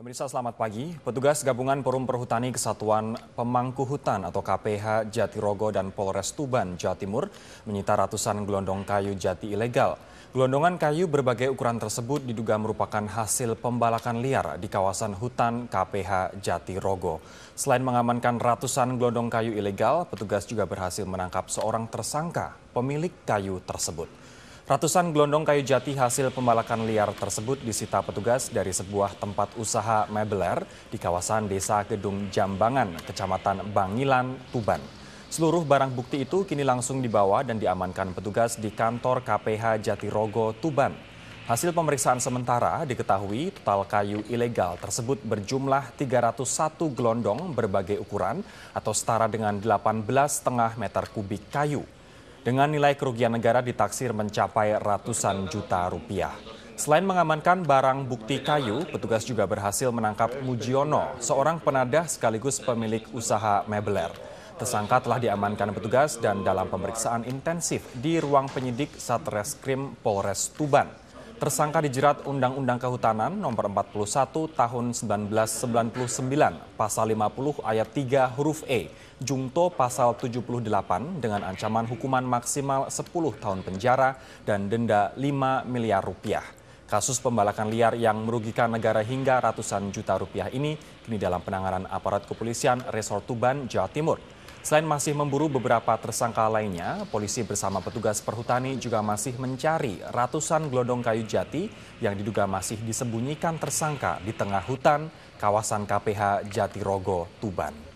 Pemirsa selamat pagi. Petugas gabungan Perum Perhutani Kesatuan Pemangku Hutan atau KPH Jatirogo dan Polres Tuban, Jawa Timur menyita ratusan gelondong kayu jati ilegal. Gelondongan kayu berbagai ukuran tersebut diduga merupakan hasil pembalakan liar di kawasan hutan KPH Jatirogo. Selain mengamankan ratusan gelondong kayu ilegal, petugas juga berhasil menangkap seorang tersangka pemilik kayu tersebut. Ratusan gelondong kayu jati hasil pembalakan liar tersebut disita petugas dari sebuah tempat usaha mebeler di kawasan Desa Gedung Jambangan, Kecamatan Bangilan, Tuban. Seluruh barang bukti itu kini langsung dibawa dan diamankan petugas di kantor KPH Jatirogo, Tuban. Hasil pemeriksaan sementara diketahui total kayu ilegal tersebut berjumlah 301 gelondong berbagai ukuran atau setara dengan 18,5 meter kubik kayu dengan nilai kerugian negara ditaksir mencapai ratusan juta rupiah. Selain mengamankan barang bukti kayu, petugas juga berhasil menangkap Mujiono, seorang penadah sekaligus pemilik usaha mebeler. Tersangka telah diamankan petugas dan dalam pemeriksaan intensif di ruang penyidik Satreskrim Polres Tuban. Tersangka dijerat Undang-Undang Kehutanan Nomor 41 Tahun 1999 Pasal 50 Ayat 3 huruf E Jungto Pasal 78 dengan ancaman hukuman maksimal 10 tahun penjara dan denda 5 miliar rupiah. Kasus pembalakan liar yang merugikan negara hingga ratusan juta rupiah ini kini dalam penanganan aparat kepolisian Resort Tuban, Jawa Timur. Selain masih memburu beberapa tersangka lainnya, polisi bersama petugas perhutani juga masih mencari ratusan gelondong kayu jati yang diduga masih disembunyikan tersangka di tengah hutan kawasan KPH Jatirogo, Tuban.